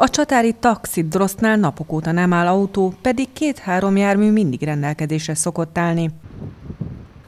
A csatári taxi drosznál napok óta nem áll autó, pedig két-három jármű mindig rendelkezésre szokott állni.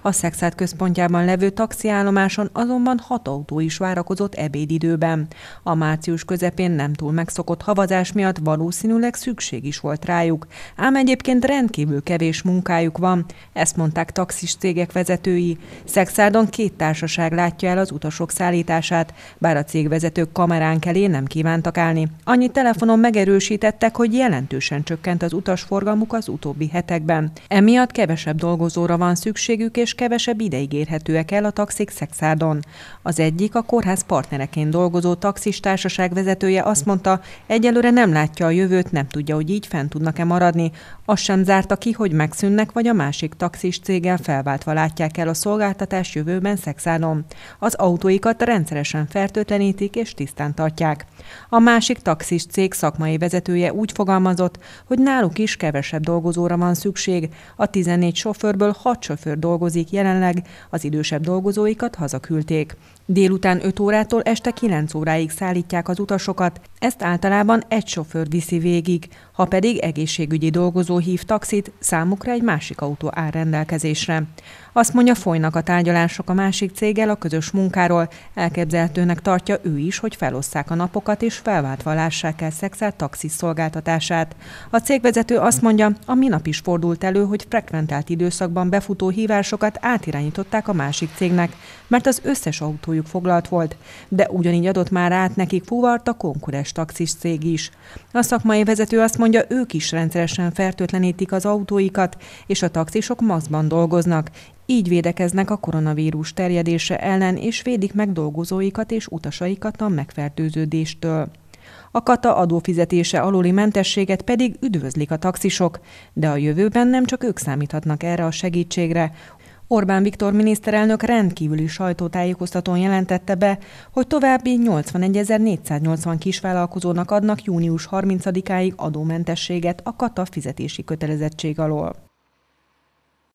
A Szexát központjában levő taxiállomáson azonban hat autó is várakozott ebédidőben. A március közepén nem túl megszokott havazás miatt valószínűleg szükség is volt rájuk, ám egyébként rendkívül kevés munkájuk van, ezt mondták taxis cégek vezetői. Szexádon két társaság látja el az utasok szállítását, bár a cégvezetők kameránk elé nem kívántak állni. Annyit telefonon megerősítettek, hogy jelentősen csökkent az utasforgalmuk az utóbbi hetekben. Emiatt kevesebb dolgozóra van szükségük, és és kevesebb ideig érhetőek el a taxik Szexádon. Az egyik a kórház partnereként dolgozó taxis társaság vezetője azt mondta, egyelőre nem látja a jövőt, nem tudja, hogy így fent tudnak-e maradni. Azt sem zárta ki, hogy megszűnnek, vagy a másik taxis céggel felváltva látják el a szolgáltatás jövőben Szexádon. Az autóikat rendszeresen fertőtlenítik és tisztán tartják. A másik taxis cég szakmai vezetője úgy fogalmazott, hogy náluk is kevesebb dolgozóra van szükség. A 14 sofőrből 6 sofőr dolgozik jelenleg az idősebb dolgozóikat hazaküldték. Délután 5 órától este 9 óráig szállítják az utasokat, ezt általában egy sofőr viszi végig. Ha pedig egészségügyi dolgozó hív taxit, számukra egy másik autó áll rendelkezésre. Azt mondja, folynak a tárgyalások a másik céggel a közös munkáról. Elképzelhetőnek tartja ő is, hogy felosszák a napokat és felváltva lássák el szexel taxis szolgáltatását. A cégvezető azt mondja, a minap is fordult elő, hogy frekventált időszakban befutó hívásokat átirányították a másik cégnek, mert az összes autó autójuk foglalt volt, de ugyanígy adott már át nekik fuvart a konkurens taxis cég is. A szakmai vezető azt mondja, ők is rendszeresen fertőtlenítik az autóikat, és a taxisok maszkban dolgoznak, így védekeznek a koronavírus terjedése ellen, és védik meg dolgozóikat és utasaikat a megfertőződéstől. A kata adófizetése aluli mentességet pedig üdvözlik a taxisok, de a jövőben nem csak ők számíthatnak erre a segítségre, Orbán Viktor miniszterelnök rendkívüli sajtótájékoztatón jelentette be, hogy további 81.480 kisvállalkozónak adnak június 30-áig adómentességet a kata fizetési kötelezettség alól.